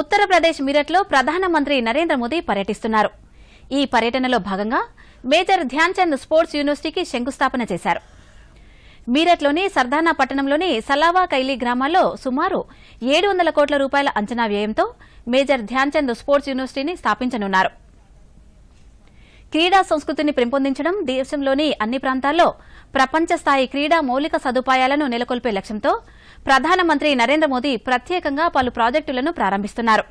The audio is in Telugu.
ఉత్తరప్రదేశ్ మీరట్లో ప్రధానమంత్రి నరేంద్ర మోదీ పర్యటిస్తున్నారు ఈ పర్యటనలో భాగంగా మేజర్ ధ్యాన్చంద్ స్పోర్ట్స్ యూనివర్సిటీకి శంకుస్థాపన చేశారు మీరట్లోని సర్దానా పట్టణంలోని సలావా కైలీ గ్రామాల్లో సుమారు ఏడు వందల కోట్ల రూపాయల అంచనా వ్యయంతో మేజర్ ధ్యాన్చంద్ స్పోర్ట్స్ యూనివర్సిటీని స్థాపించనున్నారు క్రీడా సంస్కృతిని పెంపొందించడం దేశంలోని అన్ని ప్రాంతాల్లో ప్రపంచ స్థాయి క్రీడా మౌలిక సదుపాయాలను నెలకొల్పే లక్ష్యంతో ప్రధానమంత్రి నరేంద్ర మోదీ ప్రత్యేకంగా పలు ప్రాజెక్టులను ప్రారంభిస్తున్నారు